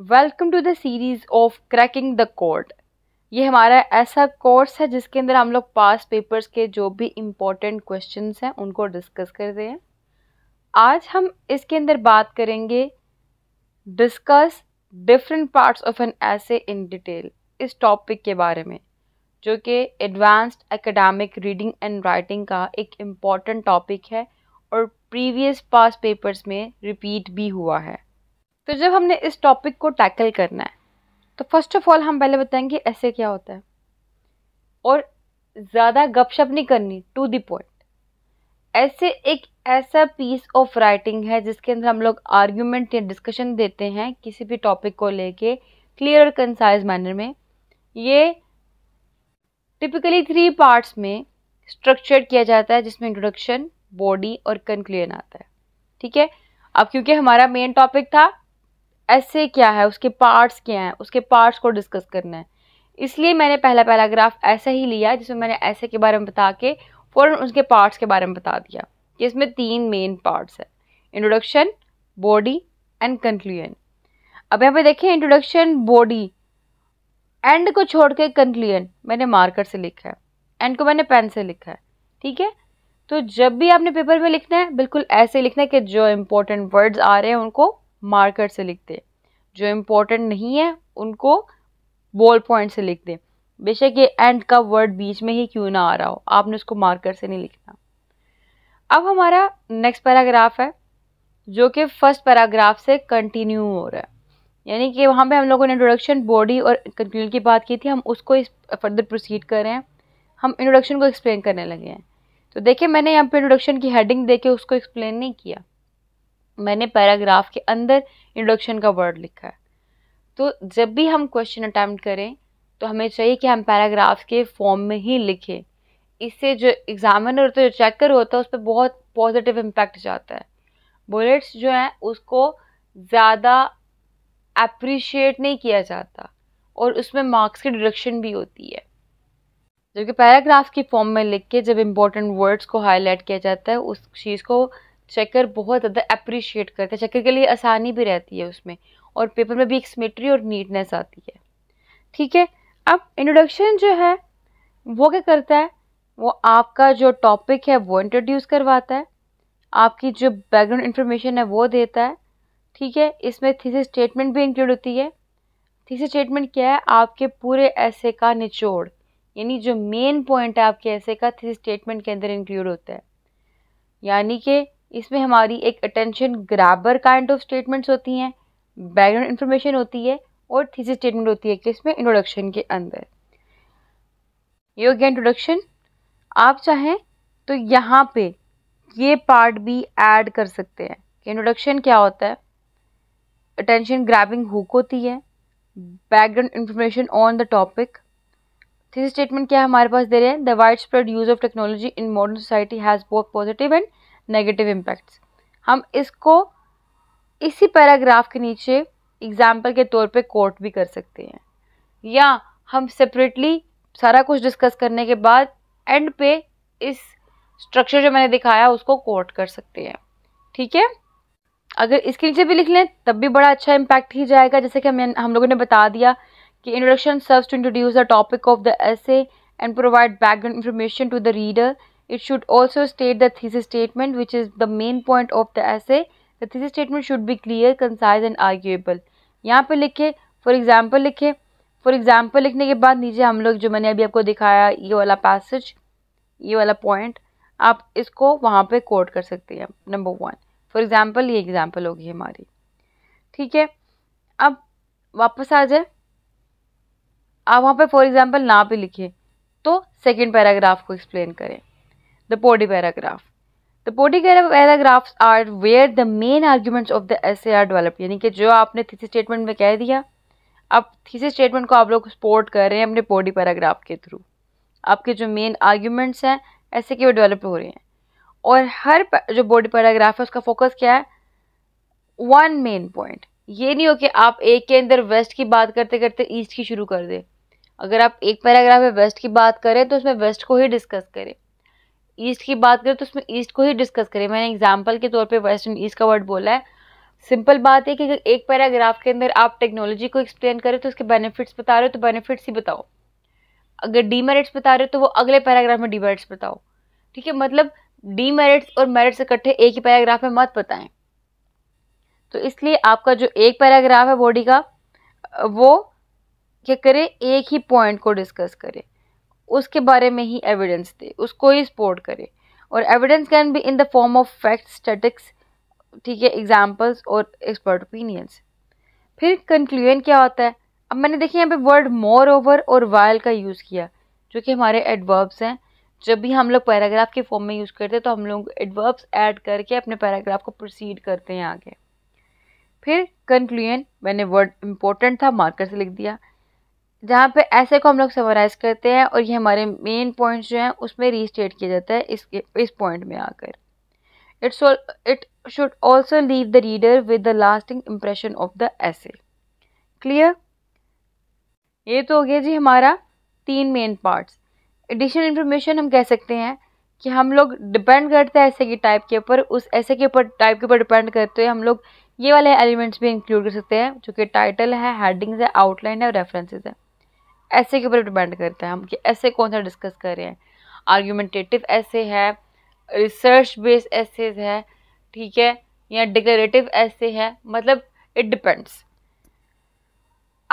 Welcome to the series of cracking the code ये हमारा ऐसा कोर्स है जिसके अंदर हम लोग पास पेपर्स के जो भी इम्पोर्टेंट क्वेश्चन हैं उनको डिस्कस करते हैं आज हम इसके अंदर बात करेंगे discuss different parts of an essay in detail इस टॉपिक के बारे में जो कि advanced academic reading and writing का एक इम्पॉर्टेंट टॉपिक है और प्रीवियस पास पेपर्स में रिपीट भी हुआ है तो जब हमने इस टॉपिक को टैकल करना है तो फर्स्ट ऑफ ऑल हम पहले बताएंगे ऐसे क्या होता है और ज़्यादा गपशप नहीं करनी टू द पॉइंट ऐसे एक ऐसा पीस ऑफ राइटिंग है जिसके अंदर हम लोग आर्ग्यूमेंट या डिस्कशन देते हैं किसी भी टॉपिक को लेके क्लियर और कंसाइज मैनर में ये टिपिकली थ्री पार्ट्स में स्ट्रक्चर्ड किया जाता है जिसमें इंट्रोडक्शन बॉडी और कंक्लूजन आता है ठीक है अब क्योंकि हमारा मेन टॉपिक था ऐसे क्या है उसके पार्ट्स क्या हैं उसके पार्ट्स को डिस्कस करना है इसलिए मैंने पहला पैराग्राफ ऐसा ही लिया जिसमें मैंने ऐसे के बारे में बता के फ़ौरन उसके पार्ट्स के बारे में बता दिया कि इसमें तीन मेन पार्ट्स है इंट्रोडक्शन बॉडी एंड कंक्लूजन अब यहाँ पे देखें इंट्रोडक्शन बॉडी एंड को छोड़ के कंक्लूजन मैंने मार्कर से लिखा है एंड को मैंने पेन से लिखा है ठीक है तो जब भी आपने पेपर में लिखना है बिल्कुल ऐसे लिखना है कि जो इम्पोर्टेंट वर्ड्स आ रहे हैं उनको मार्कर से लिख दें जो इम्पोर्टेंट नहीं है उनको बॉल पॉइंट से लिख दें बेशक ये एंड का वर्ड बीच में ही क्यों ना आ रहा हो आपने उसको मार्कर से नहीं लिखना अब हमारा नेक्स्ट पैराग्राफ है जो कि फर्स्ट पैराग्राफ से कंटिन्यू हो रहा है यानी कि वहाँ पे हम लोगों ने इंट्रोडक्शन बॉडी और कंक्लूजन की बात की थी हम उसको इस फर्दर प्रोसीड कर रहे हैं हम इंट्रोडक्शन को एक्सप्लेन करने लगे हैं तो देखिए मैंने यहाँ पे इंट्रोडक्शन की हेडिंग दे के उसको एक्सप्लेन नहीं किया मैंने पैराग्राफ के अंदर इंट्रोडक्शन का वर्ड लिखा है तो जब भी हम क्वेश्चन अटैम्प्ट करें तो हमें चाहिए कि हम पैराग्राफ के फॉर्म में ही लिखें इससे जो एग्जामिनर होता है जो चेकर होता है उस पर बहुत पॉजिटिव इम्पैक्ट जाता है बुलेट्स जो हैं उसको ज़्यादा अप्रिशिएट नहीं किया जाता और उसमें मार्क्स की डिडक्शन भी होती है जबकि पैराग्राफ की फॉर्म में लिख के जब इम्पोर्टेंट वर्ड्स को हाईलाइट किया जाता है उस चीज़ को चेकर बहुत ज़्यादा अप्रिशिएट करता है चेकर के लिए आसानी भी रहती है उसमें और पेपर में भी एक सिमेट्री और नीटनेस आती है ठीक है अब इंट्रोडक्शन जो है वो क्या करता है वो आपका जो टॉपिक है वो इंट्रोड्यूस करवाता है आपकी जो बैकग्राउंड इन्फॉर्मेशन है वो देता है ठीक है इसमें थीसिस स्टेटमेंट भी इंक्लूड होती है थीसिस स्टेटमेंट क्या है आपके पूरे ऐसे का निचोड़ यानी जो मेन पॉइंट है आपके ऐसे का थीसिस स्टेटमेंट के अंदर इंक्लूड होता है यानी कि इसमें हमारी एक attention grabber kind of statements होती हैं बैकग्राउंड इन्फॉर्मेशन होती है और थीसिस स्टेटमेंट होती है किसमें इंट्रोडक्शन के अंदर ये हो गया इंट्रोडक्शन आप चाहें तो यहाँ पे ये पार्ट भी ऐड कर सकते हैं कि इंट्रोडक्शन क्या होता है अटेंशन ग्रैबिंग हुक होती है background information on the topic thesis statement क्या हमारे पास दे रहे हैं the widespread use of technology in modern society has both positive and negative impacts हम इसको इसी पैराग्राफ के नीचे एग्जाम्पल के तौर पे कोट भी कर सकते हैं या हम सेपरेटली सारा कुछ डिस्कस करने के बाद एंड पे इस स्ट्रक्चर जो मैंने दिखाया उसको कोट कर सकते हैं ठीक है अगर इसके नीचे भी लिख लें तब भी बड़ा अच्छा इम्पैक्ट ही जाएगा जैसे कि हम हम लोगों ने बता दिया कि introduction serve to introduce the topic of the essay and provide background information to the reader It should also state the thesis statement, which is the main point of the essay. The thesis statement should be clear, concise and arguable. यहाँ पे लिखे for example लिखे for example लिखने के बाद नीचे हम लोग जो मैंने अभी आपको दिखाया ये वाला पैसेज ये वाला पॉइंट आप इसको वहाँ पे कोट कर सकते हैं नंबर वन फॉर एग्ज़ाम्पल ये एग्ज़ाम्पल होगी हमारी ठीक है अब वापस आ जाए आप वहाँ पे फॉर एग्ज़ाम्पल ना भी लिखिए तो सेकंड पैराग्राफ को एक्सप्लेन करें the Podi paragraph. The Podi paragraphs are where the main arguments of the essay are developed. yani ki jo aapne thesis statement mein keh diya ab thesis statement ko aap log support kar rahe hain apne Podi paragraph ke through aapke jo main arguments hain ऐसे के wo develop ho rahe hain और हर जो body paragraph है उसका focus क्या है one main point ये नहीं हो कि आप एक के अंदर वेस्ट की बात करते करते ईस्ट की शुरू कर दें अगर आप एक पैराग्राफ में वेस्ट की बात करें तो उसमें वेस्ट को ही डिस्कस करें ईस्ट की बात करें तो उसमें ईस्ट को ही डिस्कस करें मैंने एग्जाम्पल के तौर पर वेस्टर्न ईस्ट का वर्ड बोला है सिंपल बात है कि अगर एक पैराग्राफ के अंदर आप टेक्नोलॉजी को एक्सप्लेन करें तो उसके बेनिफिट्स बता रहे हो तो बेनिफिट्स ही बताओ अगर डीमेरिट्स बता रहे हो तो वो अगले पैराग्राफ में डीमेरिट्स बताओ ठीक है मतलब डीमेरिट्स और मेरिट्स इकट्ठे एक ही पैराग्राफ में मत बताएं तो इसलिए आपका जो एक पैराग्राफ है बॉडी का वो क्या करें एक ही पॉइंट को डिस्कस करें उसके बारे में ही एविडेंस दे उसको ही सपोर्ट करे और evidence can be in the form of fact statistics ठीक है एग्जाम्पल्स और एक्सपर्ट ओपिनियंस फिर कंक्लूजन क्या होता है अब मैंने देखिए यहाँ पे वर्ड मोर ओवर और वायल का यूज़ किया जो कि हमारे एडवर्ब्स हैं जब भी हम लोग पैराग्राफ के फॉर्म में यूज़ करते हैं तो हम लोग एडवर्ब्स ऐड करके अपने पैराग्राफ को प्रोसीड करते हैं आगे फिर कंक्लूजन मैंने वर्ड इम्पोर्टेंट था मार्कर से लिख दिया जहाँ पे ऐसे को हम लोग समराइज़ करते हैं और ये हमारे मेन पॉइंट्स जो हैं उसमें रीस्टेट किया जाता है इसके इस पॉइंट में आकर it's it should also leave the reader with the lasting impression of the essay clear ये तो हो गया जी हमारा तीन मेन पार्ट्स एडिशनल इन्फॉर्मेशन हम कह सकते हैं कि हम लोग डिपेंड करते हैं ऐसे की टाइप के ऊपर उस ऐसे के ऊपर टाइप के ऊपर डिपेंड करते हुए हम लोग ये वाले एलिमेंट्स भी इंक्लूड कर सकते हैं जो कि टाइटल है हेडिंग्स है आउटलाइन है और रेफरेंसेस है ऐसे के ऊपर डिपेंड करता है हम कि ऐसे कौन सा डिस्कस कर रहे हैं आर्ग्यूमेंटेटिव ऐसे है रिसर्च बेस्ड ऐसे है ठीक है या डिक्लेरेटिव ऐसे है मतलब इट डिपेंड्स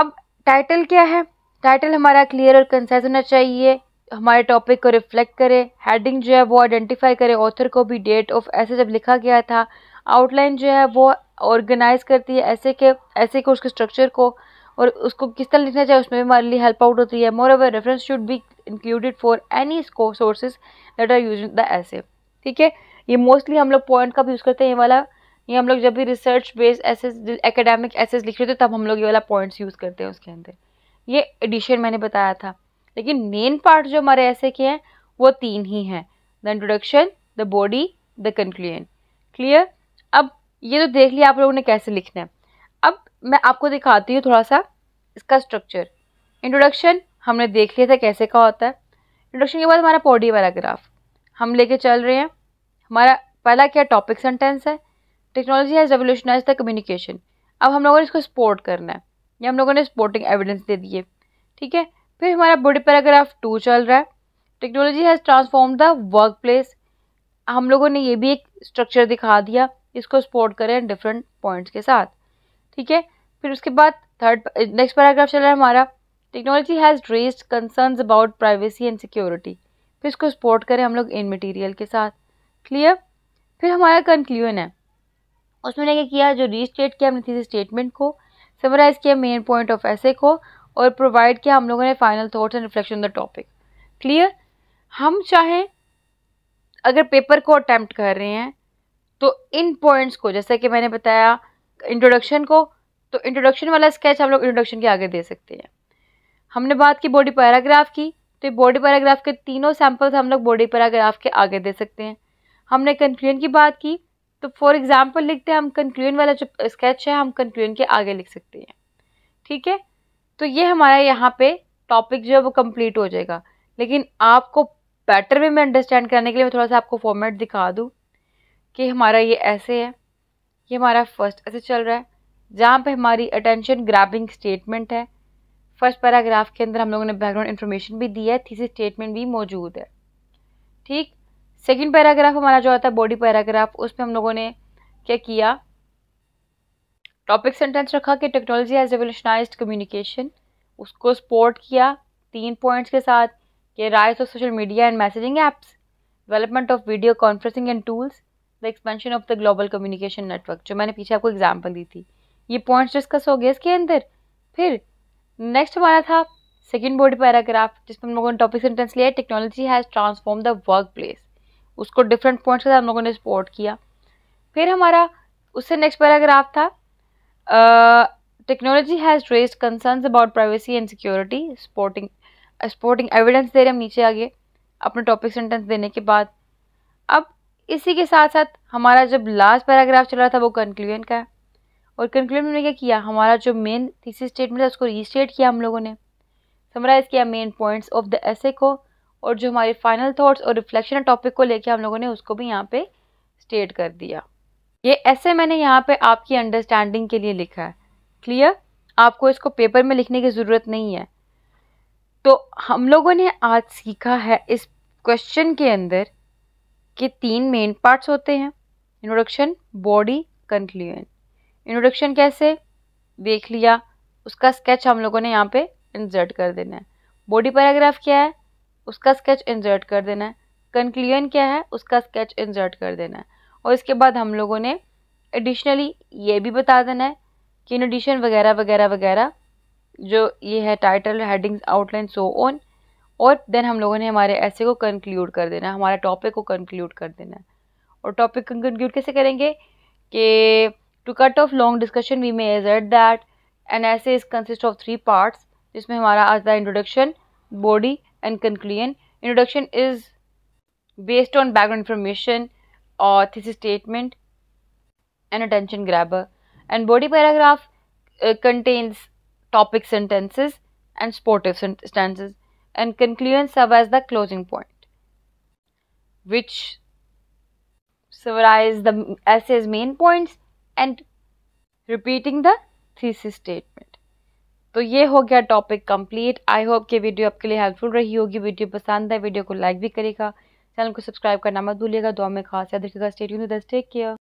अब टाइटल क्या है टाइटल हमारा क्लियर और कंसाइज होना चाहिए हमारे टॉपिक को रिफ्लेक्ट करे हेडिंग जो है वो आइडेंटिफाई करे ऑथर को भी डेट ऑफ ऐसे जब लिखा गया था आउटलाइन जो है वो ऑर्गेनाइज करती है ऐसे के ऐसे के उसके स्ट्रक्चर को और उसको किस तरह लिखना चाहिए उसमें भी हमारे लिए हेल्प आउट होती है moreover reference should be included for any sources that are use the essay ठीक है ये मोस्टली हम लोग पॉइंट का भी यूज़ करते हैं ये वाला ये हम लोग जब भी research based essays academic essays लिख रहे थे तब हम लोग ये वाला पॉइंट्स यूज़ करते हैं उसके अंदर ये एडिशन मैंने बताया था लेकिन मेन पार्ट जो हमारे ऐसे के हैं वो तीन ही हैं the introduction the body the conclusion clear अब ये तो देख लिया आप लोगों ने कैसे लिखना है अब मैं आपको दिखाती हूँ थोड़ा सा इसका स्ट्रक्चर इंट्रोडक्शन हमने देख लिया था कैसे का होता है इंट्रोडक्शन के बाद हमारा पॉडी पैराग्राफ हम लेके चल रहे हैं हमारा पहला क्या टॉपिक सेंटेंस है technology has revolutionise the communication अब हम लोगों ने इसको सपोर्ट करना है या हम लोगों ने सपोर्टिंग एविडेंस दे दिए ठीक है फिर हमारा बॉडी पैराग्राफ टू चल रहा है technology has transform the workplace हम लोगों ने ये भी एक स्ट्रक्चर दिखा दिया इसको सपोर्ट करें डिफरेंट पॉइंट्स के साथ ठीक है फिर उसके बाद थर्ड नेक्स्ट पैराग्राफ चल रहा है हमारा technology has raise concern about privacy and security फिर इसको सपोर्ट करें हम लोग इन मटीरियल के साथ क्लियर फिर हमारा कंक्लूजन है उसमें क्या किया जो रीस्टेट किया हमने थी स्टेटमेंट को समराइज़ किया मेन पॉइंट ऑफ ऐसे को और प्रोवाइड किया हम लोगों ने final thoughts and reflection the topic clear हम चाहें अगर पेपर को अटैम्प्ट कर रहे हैं तो इन पॉइंट्स को जैसे कि मैंने बताया इंट्रोडक्शन को तो इंट्रोडक्शन वाला स्केच हम लोग इंट्रोडक्शन के आगे दे सकते हैं हमने बात की बॉडी पैराग्राफ की तो बॉडी पैराग्राफ के तीनों सैम्पल्स हम लोग बॉडी पैराग्राफ के आगे दे सकते हैं हमने कंक्लूजन की बात की तो फॉर एग्जाम्पल लिखते हैं हम कंक्लूजन वाला जो स्केच है हम कंक्लूजन के आगे लिख सकते हैं ठीक है तो ये हमारा यहाँ पे टॉपिक जो है वो कम्प्लीट हो जाएगा लेकिन आपको बेटर वे में अंडरस्टैंड करने के लिए मैं थोड़ा सा आपको फॉर्मेट दिखा दूँ कि हमारा ये ऐसे है ये हमारा फर्स्ट ऐसे चल रहा है जहाँ पे हमारी अटेंशन ग्रैबिंग स्टेटमेंट है फर्स्ट पैराग्राफ के अंदर हम लोगों ने बैकग्राउंड इन्फॉर्मेशन भी दी है थीसी स्टेटमेंट भी मौजूद है ठीक सेकेंड पैराग्राफ हमारा जो आता है बॉडी पैराग्राफ उस पर हम लोगों ने क्या किया टॉपिक सेंटेंस रखा कि टेक्नोलॉजी हैज़ रेवोल्यूशनाइज कम्युनिकेशन उसको सपोर्ट किया तीन पॉइंट्स के साथ कि rise of social media and messaging apps development of video conferencing and tools expansion of the global communication network जो मैंने पीछे आपको एग्जाम्पल दी थी ये पॉइंट्स डिस्कस हो गए इसके अंदर फिर नेक्स्ट हमारा था सेकेंड बोर्ड पैराग्राफ जिसमें हम लोगों ने टॉपिक सेंटेंस लिया technology has transform the workplace उसको डिफरेंट पॉइंट्स के साथ हम लोगों ने सपोर्ट किया फिर हमारा उससे नेक्स्ट पैराग्राफ था technology has raise concern about privacy and security supporting supporting evidence दे रहे हम नीचे आगे अपने टॉपिक सेंटेंस देने के बाद अब इसी के साथ साथ हमारा जब लास्ट पैराग्राफ चल रहा था वो कंक्लूजन का है और कंक्लूजन में क्या किया हमारा जो मेन थीसिस स्टेटमेंट था उसको रीस्टेट किया हम लोगों ने समराइज़ किया main points of the essay को और जो हमारे फाइनल थॉट्स और रिफ्लेक्शन टॉपिक को लेके हम लोगों ने उसको भी यहाँ पे स्टेट कर दिया ये ऐसे मैंने यहाँ पे आपकी अंडरस्टैंडिंग के लिए लिखा है क्लियर आपको इसको पेपर में लिखने की ज़रूरत नहीं है तो हम लोगों ने आज सीखा है इस क्वेश्चन के अंदर के तीन मेन पार्ट्स होते हैं इंट्रोडक्शन बॉडी कंक्लूजन इंट्रोडक्शन कैसे देख लिया उसका स्केच हम लोगों ने यहाँ पे इंसर्ट कर देना है बॉडी पैराग्राफ क्या है उसका स्केच इंसर्ट कर देना है कंक्लूजन क्या है उसका स्केच इंसर्ट कर देना है और इसके बाद हम लोगों ने एडिशनली ये भी बता देना है कि इन एडिशन वगैरह वगैरह वगैरह जो ये है title headings outline so on और देन हम लोगों ने हमारे ऐसे को कंक्लूड कर देना है हमारा टॉपिक को कंक्लूड कर देना है और टॉपिक कंक्लूड कैसे करेंगे कि to cut off long discussion we may as at that an essay is consist of three parts जिसमें हमारा आज the introduction body and conclusion introduction is based on background information और thesis statement and attention grabber and body paragraph contains topic sentences and supportive sentences and conclusion serve as the closing point which summarize the essay's main points and repeating the thesis statement तो ये हो गया topic complete I hope कि video आपके लिए helpful रही होगी video पसंद है वीडियो को लाइक भी करेगा चैनल को सब्सक्राइब करना मत भूलिएगा दुआ में खास याद रखिएगा स्टेट यू टेक केयर